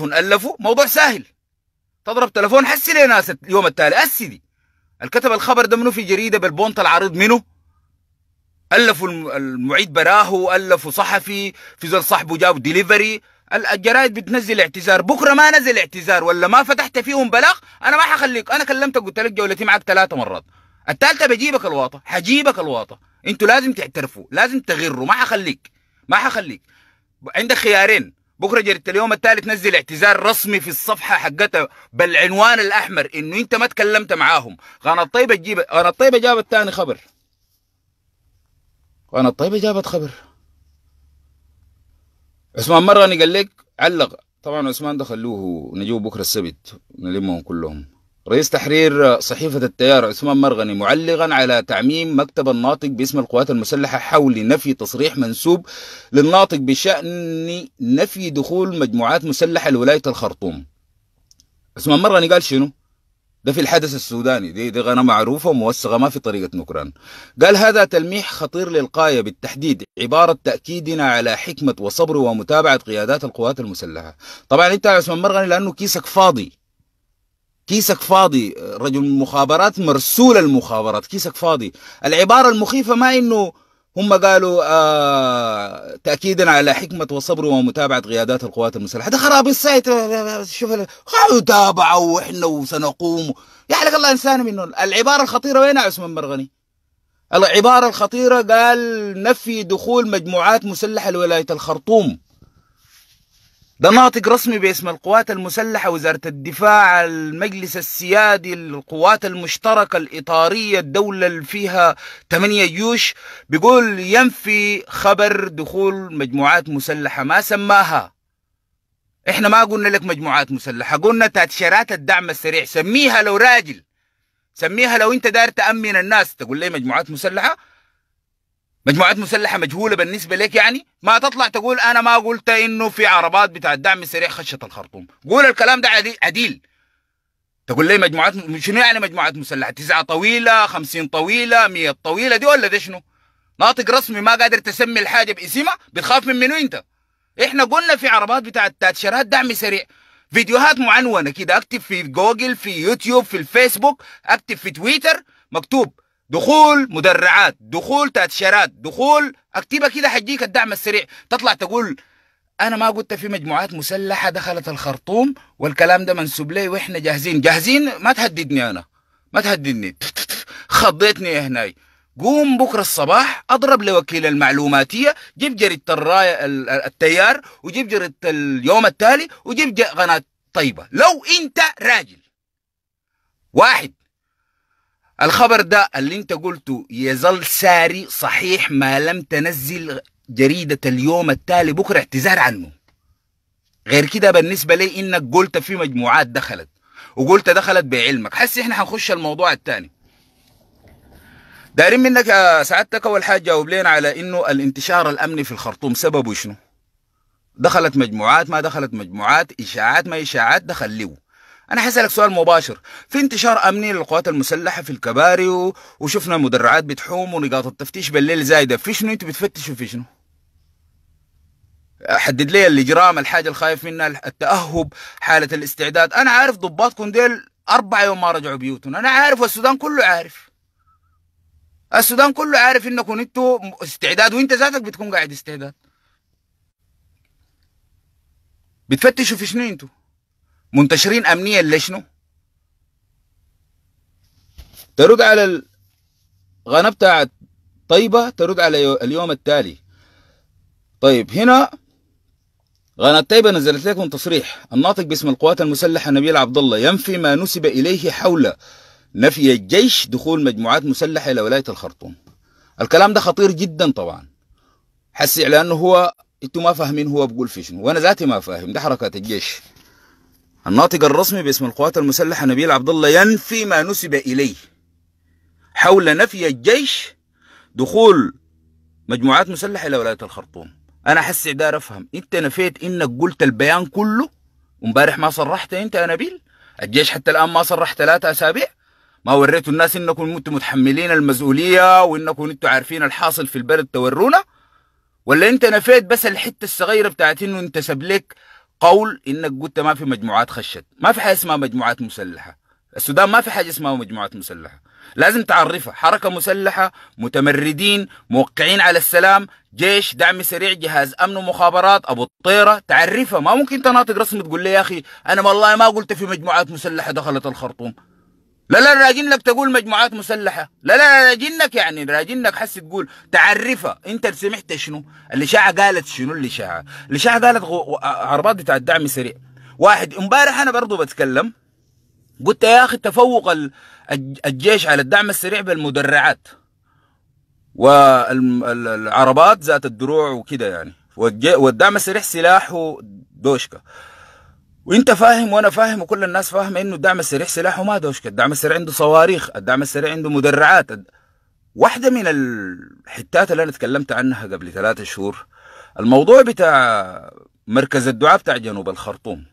أهن ألفوا موضوع سهل تضرب تلفون حسي لي ناس اليوم التالي أسي دي الكتب الخبر ده منه في جريدة بالبونت العريض منه ألفوا المعيد براهو ألفوا صحفي في زول صاحبه جاب ديليفري الجرايد بتنزل اعتذار بكره ما نزل اعتذار ولا ما فتحت فيهم بلاغ انا ما حخليك انا كلمتك قلت لك جولتي معك ثلاثه مرات الثالثه بجيبك الواطه حجيبك الواطه انتوا لازم تعترفوا لازم تغروا ما حخليك ما حخليك عندك خيارين بكره جريت اليوم الثالث نزل اعتذار رسمي في الصفحه حقتها بالعنوان الاحمر انه انت ما تكلمت معاهم قناه الطيبه تجيب قناه الطيبه جابت ثاني خبر قناه الطيبه جابت خبر عثمان مرة قال لك علق طبعا عثمان ده خلوه نجيبه بكره السبت نلمهم كلهم رئيس تحرير صحيفة التيار عثمان مرغني معلقا على تعميم مكتب الناطق باسم القوات المسلحة حول نفي تصريح منسوب للناطق بشأن نفي دخول مجموعات مسلحة لولاية الخرطوم عثمان مرغني قال شنو؟ ده في الحدث السوداني دي دي غنى معروفة وموثقة ما في طريقة نكران قال هذا تلميح خطير للقاية بالتحديد عبارة تأكيدنا على حكمة وصبر ومتابعة قيادات القوات المسلحة طبعا انت يا عثمان مرغني لأنه كيسك فاضي كيسك فاضي رجل المخابرات مرسول المخابرات كيسك فاضي العبارة المخيفة ما إنه هم قالوا آه تأكيدا على حكمة وصبر ومتابعة قيادات القوات المسلحة ده خراب السايت آه، آه، آه، شوف خلوا تابعوا وإحنا وسنقوم يحلق الله إنسان منه العبارة الخطيرة وين عثمان مرغني العبارة الخطيرة قال نفي دخول مجموعات مسلحة لولاية الخرطوم ده ناطق رسمي باسم القوات المسلحة وزارة الدفاع المجلس السيادي القوات المشتركة الإطارية الدولة اللي فيها 8 جيوش بيقول ينفي خبر دخول مجموعات مسلحة ما سماها احنا ما قلنا لك مجموعات مسلحة قلنا تأشيرات الدعم السريع سميها لو راجل سميها لو انت داير تأمن الناس تقول لي مجموعات مسلحة مجموعات مسلحه مجهوله بالنسبه لك يعني ما تطلع تقول انا ما قلت انه في عربات بتاع الدعم السريع خشت الخرطوم قول الكلام ده عديل تقول لي مجموعات شنو يعني مجموعات مسلحه تسعه طويله خمسين طويله مية طويله دي ولا دي شنو ناطق رسمي ما قادر تسمي الحاجه باسمها بتخاف من منو انت احنا قلنا في عربات بتاع التاتشرات دعم سريع فيديوهات معنونه كده اكتب في جوجل في يوتيوب في الفيسبوك اكتب في تويتر مكتوب دخول مدرعات دخول تاتشيرات دخول اكتبها كده حجيك الدعم السريع تطلع تقول انا ما قلت في مجموعات مسلحه دخلت الخرطوم والكلام ده منسوب لي واحنا جاهزين جاهزين ما تهددني انا ما تهددني خضيتني هناي قوم بكره الصباح اضرب لوكيل المعلوماتيه جيب جريده الرايه التيار وجيب جريده اليوم التالي وجيب قناه طيبه لو انت راجل واحد الخبر ده اللي انت قلته يظل ساري صحيح ما لم تنزل جريدة اليوم التالي بكرة اعتذار عنه غير كده بالنسبة لي انك قلت في مجموعات دخلت وقلت دخلت بعلمك حس احنا هنخش الموضوع الثاني دايرين منك يا سعادتك اول حاجه جاوب لنا على انه الانتشار الامني في الخرطوم سببه شنو؟ دخلت مجموعات ما دخلت مجموعات اشاعات ما اشاعات دخل ليه انا حسألك سؤال مباشر في انتشار امني للقوات المسلحه في الكباري وشفنا المدرعات بتحوم ونقاط التفتيش بالليل زايده في شنو انتوا بتفتشوا في شنو حدد لي الاجرام الحاجه الخايف منها التاهب حاله الاستعداد انا عارف ضباطكم ديل اربع يوم ما رجعوا بيوتهم انا عارف والسودان كله عارف السودان كله عارف انكم انتوا استعداد وانت ذاتك بتكون قاعد استعداد بتفتشوا في شنو انتوا منتشرين امنيا لشنو ترد على القناه بتاعت طيبه ترد على اليوم التالي طيب هنا غنى الطيبة نزلت لكم تصريح الناطق باسم القوات المسلحة نبيل عبد الله ينفي ما نسب إليه حول نفي الجيش دخول مجموعات مسلحة إلى ولاية الخرطوم الكلام ده خطير جدا طبعا حسي لأنه هو انتوا ما فاهمين هو بقول في شنو وأنا ذاتي ما فاهم ده حركات الجيش الناطق الرسمي باسم القوات المسلحة نبيل عبد الله ينفي ما نسب إليه حول نفي الجيش دخول مجموعات مسلحة إلى ولاية الخرطوم أنا حس داير أفهم أنت نفيت إنك قلت البيان كله ومبارح ما صرحت أنت يا نبيل الجيش حتى الآن ما صرح ثلاثة أسابيع ما وريتوا الناس إنكم أنتم متحملين المسؤولية وإنكم أنتم عارفين الحاصل في البلد تورونا ولا أنت نفيت بس الحتة الصغيرة بتاعت إنه انتسب لك قول انك قلت ما في مجموعات خشت ما في حاجه اسمها مجموعات مسلحه السودان ما في حاجه اسمها مجموعات مسلحه لازم تعرفها حركه مسلحه متمردين موقعين على السلام جيش دعم سريع جهاز امن ومخابرات ابو الطيره تعرفها ما ممكن تناطق رسم تقول لي يا اخي انا والله ما قلت في مجموعات مسلحه دخلت الخرطوم لا لا راجلك تقول مجموعات مسلحة لا لا راجلك يعني راجلك حس تقول تعرفها انت سمعت شنو الإشاعة قالت شنو الإشاعة الإشاعة قالت غو... عربات بتاع الدعم السريع واحد امبارح انا برضو بتكلم قلت يا اخي تفوق الجيش على الدعم السريع بالمدرعات والعربات ذات الدروع وكده يعني والدعم السريع سلاحه دوشكه وانت فاهم وانا فاهم وكل الناس فاهمه انه الدعم السريع سلاحه ما دوشك الدعم السريع عنده صواريخ الدعم السريع عنده مدرعات واحده من الحتات اللي انا تكلمت عنها قبل ثلاثة شهور الموضوع بتاع مركز الدعاء بتاع جنوب الخرطوم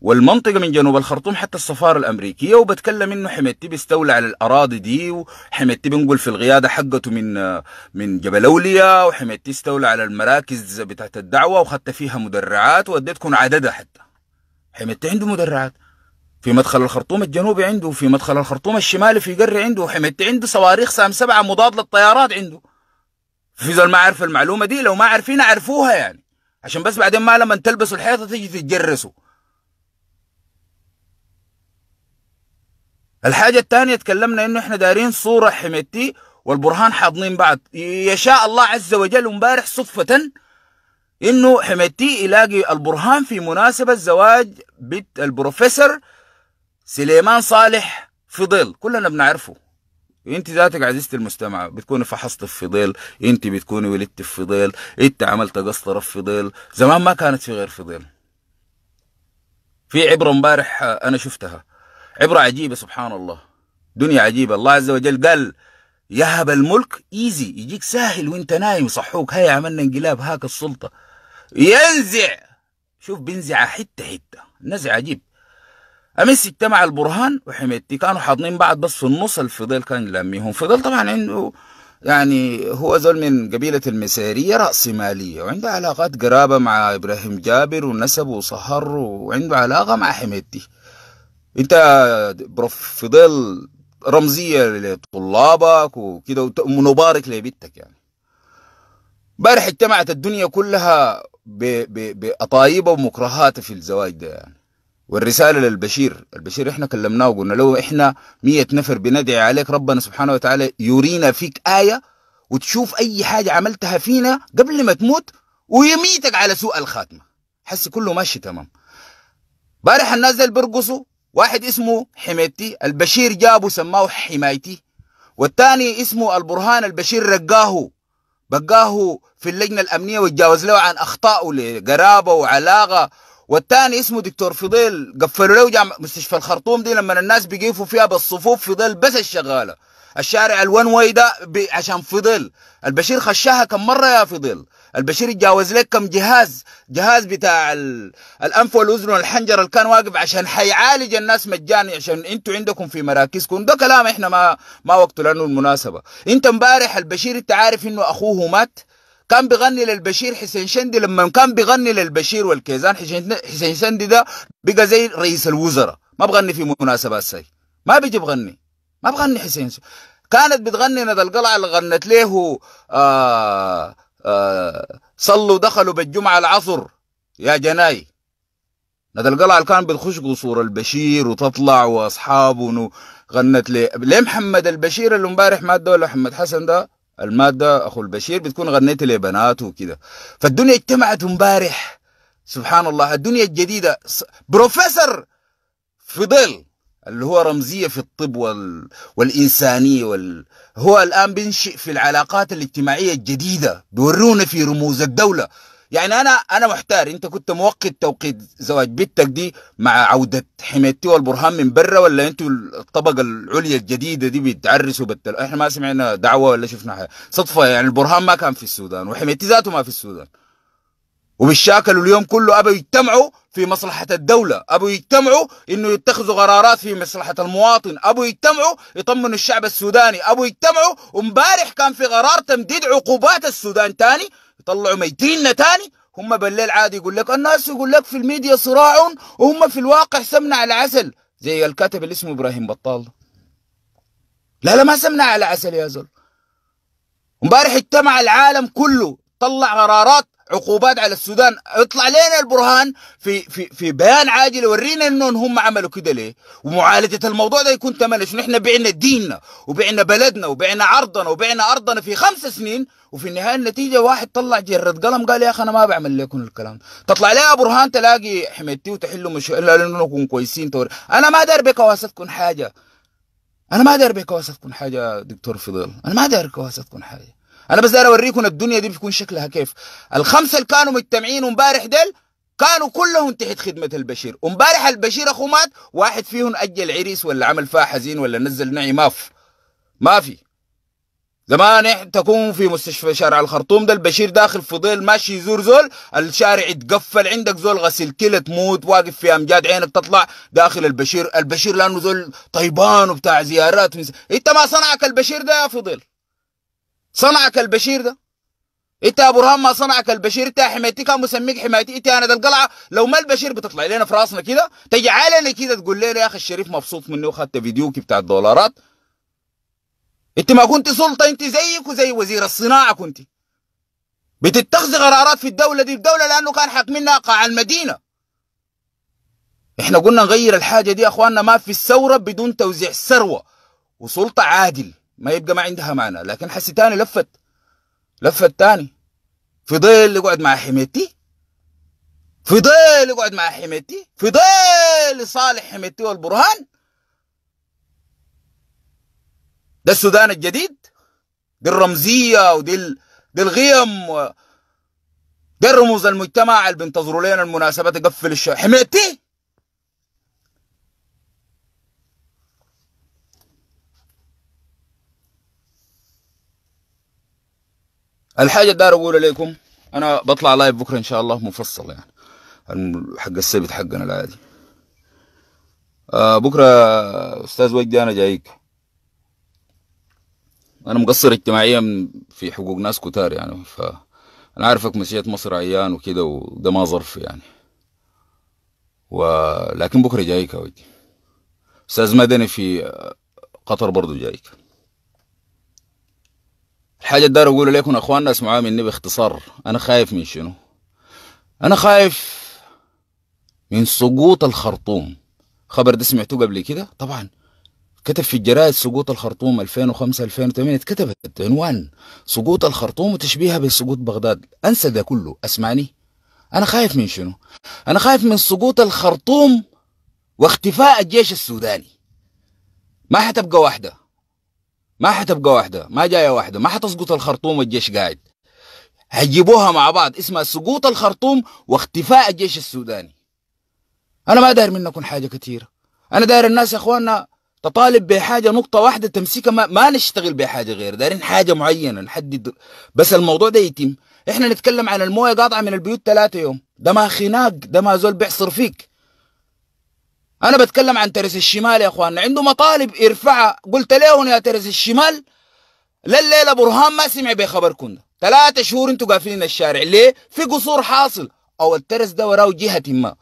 والمنطقة من جنوب الخرطوم حتى السفارة الأمريكية وبتكلم إنه حميتي بيستولى على الأراضي دي وحميتي بنقول في القيادة حقته من من جبل أولياء وحميتي استولى على المراكز بتاعت الدعوة وخدت فيها مدرعات وأديتكم عددها حتى حميدتي عنده مدرعات في مدخل الخرطوم الجنوبي عنده في مدخل الخرطوم الشمالي في قري عنده حميتي عنده صواريخ سام سبعة مضاد للطيارات عنده في زول ما عارف المعلومة دي لو ما عارفين عرفوها يعني عشان بس بعدين ما لما تلبسوا الحيطة تيجي تتجرسوا الحاجة الثانية تكلمنا انه احنا دارين صورة حميدتي والبرهان حاضنين بعض يشاء الله عز وجل امبارح صدفة انه حمدتي يلاقي البرهان في مناسبه زواج بنت البروفيسور سليمان صالح فضيل كلنا بنعرفه انت ذاتك عزيزتي المستمع بتكوني فحصت في فضيل انت بتكوني ولدت في فضيل انت عملت قسطره في فضيل زمان ما كانت في غير فضيل في عبره امبارح انا شفتها عبره عجيبه سبحان الله دنيا عجيبه الله عز وجل قال يهب الملك ايزي يجيك سهل وانت نايم صحوك هيا عملنا انقلاب هاك السلطه ينزع شوف بينزع حتة حتة نزع عجيب أمس اجتمع البرهان وحميدتي كانوا حاضنين بعض بس في النص الفضيل كان لميهم فضيل طبعا عنده يعني هو زول من قبيلة المسيرية رأسمالية وعنده علاقات قرابة مع إبراهيم جابر ونسب وصهر وعنده علاقة مع حميدتي انت بروف فضيل رمزية لطلابك وكده ومبارك لبيتك يعني بارح اجتمعت الدنيا كلها بأطايبه ومكرهاته في الزواج ده يعني والرسالة للبشير البشير احنا كلمناه وقلنا له احنا مية نفر بندعي عليك ربنا سبحانه وتعالى يرينا فيك آية وتشوف أي حاجة عملتها فينا قبل ما تموت ويميتك على سوء الخاتمة حسي كله ماشي تمام بارح الناس اللي بيرقصوا واحد اسمه حمايتي البشير جابه سماه حمايتي والتاني اسمه البرهان البشير رقاه بقاه في اللجنة الأمنية وتجاوز له عن أخطائه لقرابة وعلاقة والتاني اسمه دكتور فضيل قفلوا له جامع مستشفى الخرطوم دي لما الناس بيقفوا فيها بالصفوف فضيل بس الشغالة الشارع الون واي ده عشان فضيل البشير خشاها كم مرة يا فضيل البشير يتجاوز لك كم جهاز جهاز بتاع الانف والاذن والحنجر اللي كان واقف عشان حيعالج الناس مجاني عشان انتوا عندكم في مراكزكم ده كلام احنا ما ما وقته لانه المناسبه انت امبارح البشير انت عارف انه اخوه مات كان بيغني للبشير حسين شندي لما كان بيغني للبشير والكيزان حسين شندي ده بقى زي رئيس الوزراء ما بغني في مناسبات سي ما بيجي بغني ما بغني حسين شندي. كانت بتغني ندى القلعه اللي غنت له آه آه، صلوا دخلوا بالجمعة العصر يا جناي ندى القلعة كان بتخش قصور البشير وتطلع واصحابه غنت لي ليه محمد البشير اللي امبارح مادة ولا محمد حسن ده المادة اخو البشير بتكون غنيت لي بناته وكده فالدنيا اجتمعت امبارح سبحان الله الدنيا الجديدة بروفيسور فضل اللي هو رمزية في الطب وال... والإنسانية وال... هو الآن بينشئ في العلاقات الاجتماعية الجديدة بيورونا في رموز الدولة يعني أنا أنا محتار أنت كنت موقت توقيت زواج بنتك دي مع عودة حميتي والبرهان من برا ولا أنتوا الطبقة العليا الجديدة دي بتعرسوا بتل... إحنا ما سمعنا دعوة ولا شفنا حاجة صدفة يعني البرهان ما كان في السودان وحميتي ذاته ما في السودان وبالشاكل اليوم كله أبوا يجتمعوا في مصلحة الدولة أبو يجتمعوا إنه يتخذوا قرارات في مصلحة المواطن أبو يجتمعوا يطمنوا الشعب السوداني أبو يجتمعوا ومبارح كان في قرار تمديد عقوبات السودان تاني يطلعوا ميتيننا تاني هم بالليل عادي يقول لك الناس يقول لك في الميديا صراع وهم في الواقع سمنة على عسل زي الكاتب اللي اسمه إبراهيم بطال لا لا ما سمنة على عسل يا زول امبارح اجتمع العالم كله طلع قرارات عقوبات على السودان اطلع لنا البرهان في في في بيان عاجل ورينا انهم هم عملوا كده ليه ومعالجه الموضوع ده يكون ثمنه نحن احنا بعنا ديننا وبعنا بلدنا وبعنا عرضنا وبعنا ارضنا في خمس سنين وفي النهايه النتيجه واحد طلع جرد قلم قال يا اخي انا ما بعمل لكم الكلام تطلع لي برهان تلاقي حميتي وتحلوا مش الا لانكم كويسين طور. انا ما دار بكواستكم حاجه انا ما دار بكواستكم حاجه دكتور فضيل انا ما دار بكواستكم حاجه انا بس داير اوريكم الدنيا دي بتكون شكلها كيف الخمسه اللي كانوا مجتمعين امبارح ديل كانوا كلهم تحت خدمة البشير امبارح البشير أخو مات واحد فيهم أجل عريس ولا عمل فيها حزين ولا نزل نعي ما في ما في زمان تكون في مستشفى شارع الخرطوم ده البشير داخل فضيل ماشي يزور زول الشارع يتقفل عندك زول غسيل كلى تموت واقف في امجاد عينك تطلع داخل البشير البشير لانه زول طيبان وبتاع زيارات انت ما صنعك البشير ده يا فضيل صنعك البشير ده انت يا برهان ما صنعك البشير انت حمايتي كان مسميك حمايتي انت انا ده القلعه لو ما البشير بتطلع لنا في راسنا كده تجي علينا كده تقول لنا يا اخي الشريف مبسوط مني وخدت فيديوك بتاع الدولارات انت ما كنت سلطه انت زيك وزي وزير الصناعه كنت بتتخذ قرارات في الدوله دي الدوله لانه كان حق منها قاع المدينه احنا قلنا نغير الحاجه دي يا اخواننا ما في الثوره بدون توزيع ثروه وسلطه عادل ما يبقى ما عندها معنى لكن حسي تاني لفت لفت تاني فضيل يقعد مع حميتي فضيل يقعد مع حميتي فضيل يصالح حميتي والبرهان ده السودان الجديد دي الرمزية ودي دي الغيم و... دي الرموز المجتمع اللي بينتظروا لنا المناسبة تقفل الشارع حميتي الحاجه اللي اقول لكم انا بطلع لايف بكره ان شاء الله مفصل يعني حق السبت حقنا العادي آه بكره استاذ وجدي انا جايك انا مقصر اجتماعيا في حقوق ناس كتار يعني ف انا عارفك مشيت مصر عيان وكده وده ما ظرف يعني ولكن بكره جايك يا وجدي استاذ مدني في قطر برضو جايك الحاجة دار أقول لكم أخواننا اسمعوا مني باختصار أنا خايف من شنو أنا خايف من سقوط الخرطوم خبر ده سمعته قبل كده طبعا كتب في الجرائد سقوط الخرطوم 2005 2008 اتكتبت عنوان سقوط الخرطوم وتشبيهها بسقوط بغداد انسى ده كله اسمعني انا خايف من شنو انا خايف من سقوط الخرطوم واختفاء الجيش السوداني ما حتبقى واحده ما حتبقى واحده ما جايه واحده ما حتسقط الخرطوم والجيش قاعد هجيبوها مع بعض اسمها سقوط الخرطوم واختفاء الجيش السوداني انا ما داير منكم حاجه كثيره انا داير الناس يا اخواننا تطالب بحاجه نقطه واحده تمسكها ما, ما نشتغل بحاجه غير دايرين حاجه معينه نحدد بس الموضوع ده يتم احنا نتكلم عن المويه قاطعه من البيوت ثلاثه يوم ده ما خناق ده ما زول بيحصر فيك انا بتكلم عن ترس الشمال يا اخواننا عنده مطالب يرفعها قلت لهم يا ترس الشمال لليله برهان ما سمع بخبركم ثلاثة شهور انتوا قافلين الشارع ليه؟ في قصور حاصل او الترس ده وراه جهة ما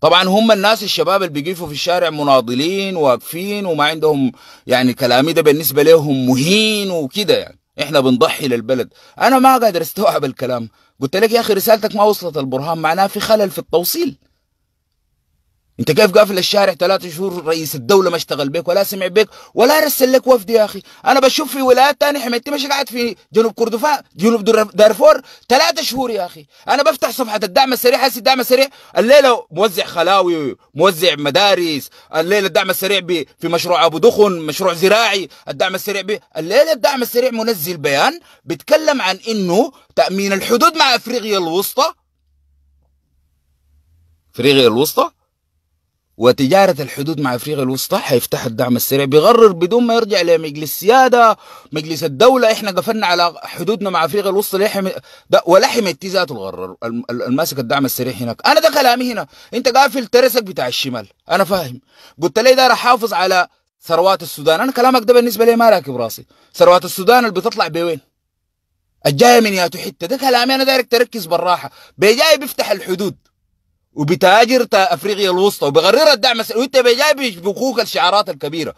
طبعا هم الناس الشباب اللي بيقفوا في الشارع مناضلين واقفين وما عندهم يعني كلامي ده بالنسبة لهم مهين وكده يعني احنا بنضحي للبلد انا ما قادر استوعب الكلام قلت لك يا اخي رسالتك ما وصلت البرهان معناه في خلل في التوصيل انت كيف قافل الشارع ثلاثة شهور رئيس الدولة ما اشتغل بك ولا سمع بك ولا رسل لك وفد يا اخي انا بشوف في ولايات تانية حميتي مش قاعد في جنوب كردفان جنوب دارفور ثلاثة شهور يا اخي انا بفتح صفحة الدعم السريع حسي الدعم السريع الليلة موزع خلاوي موزع مدارس الليلة الدعم السريع في مشروع ابو دخن مشروع زراعي الدعم السريع بي. الليلة الدعم السريع منزل بيان بيتكلم عن انه تأمين الحدود مع افريقيا الوسطى افريقيا الوسطى وتجارة الحدود مع أفريقيا الوسطى هيفتح الدعم السريع بيغرر بدون ما يرجع لمجلس السيادة مجلس الدولة إحنا قفلنا على حدودنا مع أفريقيا الوسطى لحم ولحم ذاته الغرر الماسك الدعم السريع هناك أنا ده كلامي هنا أنت قافل ترسك بتاع الشمال أنا فاهم قلت لي راح أحافظ على ثروات السودان أنا كلامك ده بالنسبة لي ما راكب راسي ثروات السودان اللي بتطلع بوين الجاية من ياتو حتة ده كلامي أنا دايرك تركز بالراحة بيجاي بيفتح الحدود وبتاجر تا افريقيا الوسطى وبغرر الدعم وانت جايب بكوك الشعارات الكبيره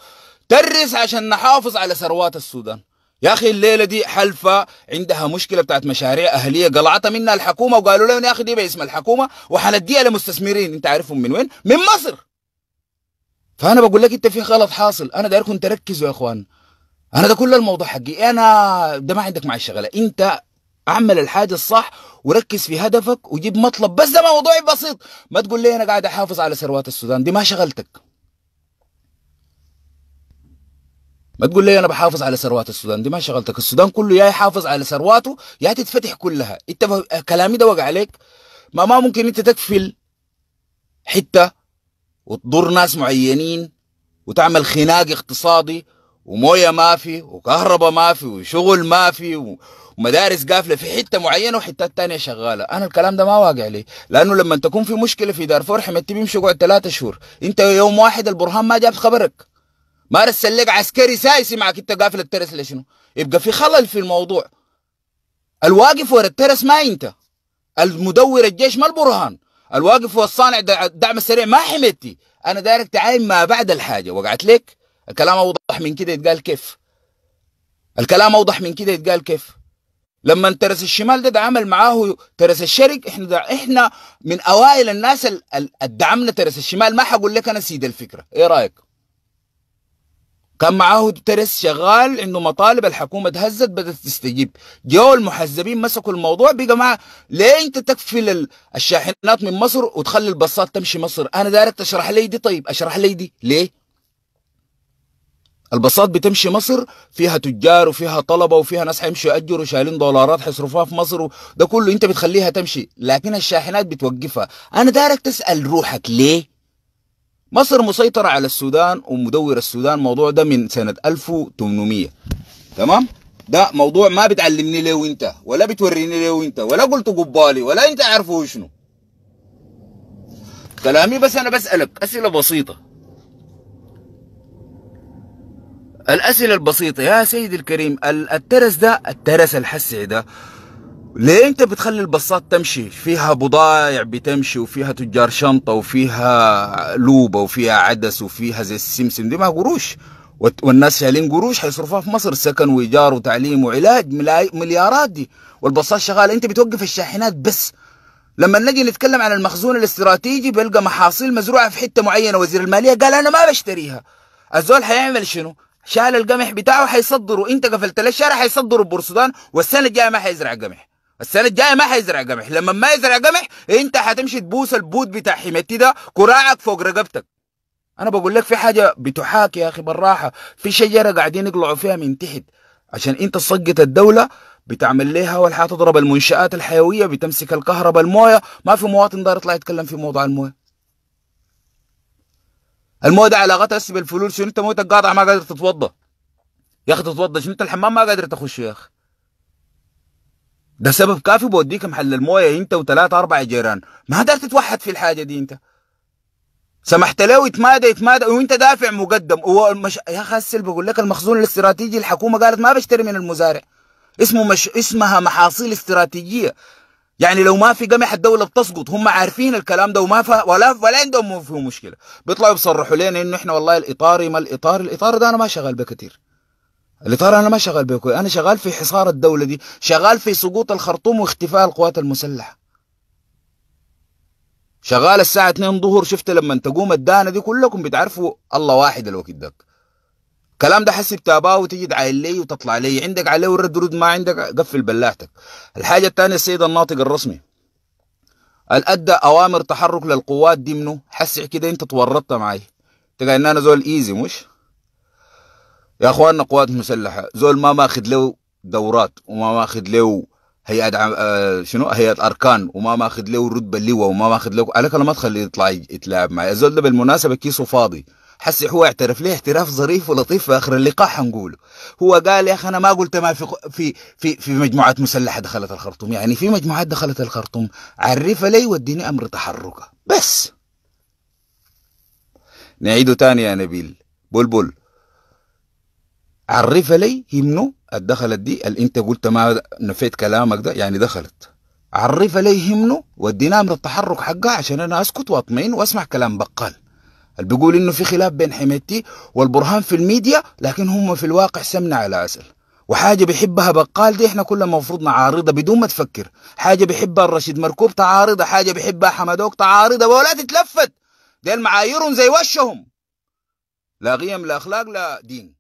ترس عشان نحافظ على ثروات السودان يا اخي الليله دي حلفه عندها مشكله بتاعت مشاريع اهليه قلعتها منها الحكومه وقالوا لهم يا اخي دي باسم الحكومه وحنديها لمستثمرين انت عارفهم من وين؟ من مصر فانا بقول لك انت في غلط حاصل انا دايركم تركزوا يا اخوان انا ده كل الموضوع حقي انا ده ما عندك مع الشغله انت اعمل الحاجه الصح وركز في هدفك وجيب مطلب بس ده موضوعي بسيط ما تقول لي انا قاعد احافظ على ثروات السودان دي ما شغلتك ما تقول لي انا بحافظ على ثروات السودان دي ما شغلتك السودان كله يا يحافظ على ثرواته يا تتفتح كلها انت كلامي ده وقع عليك ما ما ممكن انت تقفل حته وتضر ناس معينين وتعمل خناق اقتصادي ومويه ما في وكهرباء ما في وشغل ما في و... ومدارس قافله في حته معينه وحتات ثانيه شغاله انا الكلام ده ما واقع لي لانه لما تكون في مشكله في دارفور حمدتي بيمشي يقعد ثلاثة شهور انت يوم واحد البرهان ما جاب خبرك ما رسل لك عسكري سايسي معك انت قافل الترس لشنو يبقى في خلل في الموضوع الواقف ورا الترس ما انت المدور الجيش ما البرهان الواقف والصانع الدعم السريع ما حميتي انا دايرك تعاين ما بعد الحاجه وقعت لك الكلام اوضح من كده يتقال كيف الكلام اوضح من كده يتقال كيف لما ترس الشمال ده دعمل معاه ترس الشرق احنا دع... احنا من اوائل الناس اللي ال... دعمنا ترس الشمال ما حقول لك انا سيد الفكره ايه رايك كان معاه ترس شغال عنده مطالب الحكومه اتهزت بدات تستجيب جو المحزبين مسكوا الموضوع بقى مع ليه انت تقفل الشاحنات من مصر وتخلي الباصات تمشي مصر انا دارك تشرح لي دي طيب اشرح لي دي ليه الباصات بتمشي مصر فيها تجار وفيها طلبه وفيها ناس حيمشوا ياجروا شايلين دولارات حيصرفوها في مصر وده كله انت بتخليها تمشي لكن الشاحنات بتوقفها انا دارك تسال روحك ليه مصر مسيطرة على السودان ومدور السودان الموضوع ده من سنة 1800 تمام ده موضوع ما بتعلمني ليه وانت ولا بتوريني ليه وانت ولا قلت قبالي ولا انت عارفه شنو كلامي بس انا بسألك اسئلة بسيطة الأسئلة البسيطة يا سيدي الكريم الترس ده الترس الحسي ده ليه انت بتخلي البصات تمشي فيها بضايع بتمشي وفيها تجار شنطة وفيها لوبة وفيها عدس وفيها زي السمسم دي ما قروش والناس شايلين قروش حيصرفوها في مصر سكن وايجار وتعليم وعلاج مليارات دي والبصات شغاله انت بتوقف الشاحنات بس لما نجي نتكلم عن المخزون الاستراتيجي بلقى محاصيل مزروعه في حته معينه وزير الماليه قال انا ما بشتريها الزول حيعمل شنو؟ شال القمح بتاعه حيصدروا انت قفلت له الشارع حيصدروا بورسودان والسنه الجايه ما حيزرع قمح السنه الجايه ما حيزرع قمح لما ما يزرع قمح انت حتمشي تبوس البوت بتاع حميتي ده كراعك فوق رقبتك انا بقول لك في حاجه بتحاك يا اخي بالراحه في شجره قاعدين يقلعوا فيها من تحت عشان انت تسقط الدوله بتعمل ليها والحياه تضرب المنشات الحيويه بتمسك الكهرباء المويه ما في مواطن دار يطلع يتكلم في موضوع المويه المويه دي علاقتها بس بالفلول شنو انت مويتك قاطع ما قادر تتوضى يا اخي تتوضى شنو انت الحمام ما قادر تخش يا اخي ده سبب كافي بوديك محل المويه انت وثلاث اربع جيران ما قدرت تتوحد في الحاجة دي انت سمحت له يتمادى يتمادى وانت دافع مقدم هو يا اخي هسه بقول لك المخزون الاستراتيجي الحكومة قالت ما بشتري من المزارع اسمه مش... اسمها محاصيل استراتيجية يعني لو ما في قمح الدوله بتسقط هم عارفين الكلام ده وما فا ولا ولا عندهم في مشكله بيطلعوا بيصرحوا لنا انه احنا والله الاطاري ما الاطار الاطار ده انا ما شغال به كثير الاطار انا ما شغال به انا شغال في حصار الدوله دي شغال في سقوط الخرطوم واختفاء القوات المسلحه شغال الساعه 2 ظهر شفت لما تقوم الدانه دي كلكم بتعرفوا الله واحد الوقت ده كلام ده حسب تاباه وتجد تعايل لي وتطلع لي عندك عليه ورد رد ما عندك قفل بلاحتك الحاجة الثانية السيد الناطق الرسمي الأدى أوامر تحرك للقوات دي منه حسي كده أنت تورطت معي تقال إن أنا زول إيزي مش يا أخواننا قوات مسلحة زول ما ماخذ له دورات وما ماخذ له هيئة عم... آه شنو هيئة أركان وما ماخذ له رتبة لواء وما ماخذ له عليك ما تخليه يطلع يتلاعب معي الزول ده بالمناسبة كيسه فاضي حسي هو اعترف ليه اعتراف ظريف ولطيف في اخر اللقاء حنقوله هو قال يا اخي انا ما قلت ما في في في, في مجموعات مسلحه دخلت الخرطوم يعني في مجموعات دخلت الخرطوم عرف لي واديني امر تحركها بس نعيده تاني يا نبيل بلبل بل. عرفها لي همنو الدخلت دي اللي انت قلت ما نفيت كلامك ده يعني دخلت عرف لي همنو وديني امر التحرك حقها عشان انا اسكت واطمئن واسمع كلام بقال اللي بيقول انه في خلاف بين حميدتي والبرهان في الميديا لكن هم في الواقع سمنة على عسل وحاجه بيحبها بقال دي احنا كلنا المفروض نعارضها بدون ما تفكر حاجه بيحبها الرشيد مركوب تعارضها حاجه بيحبها حمدوك تعارضها ولا تتلفت دي معاييرهم زي وشهم لا قيم لا اخلاق لا دين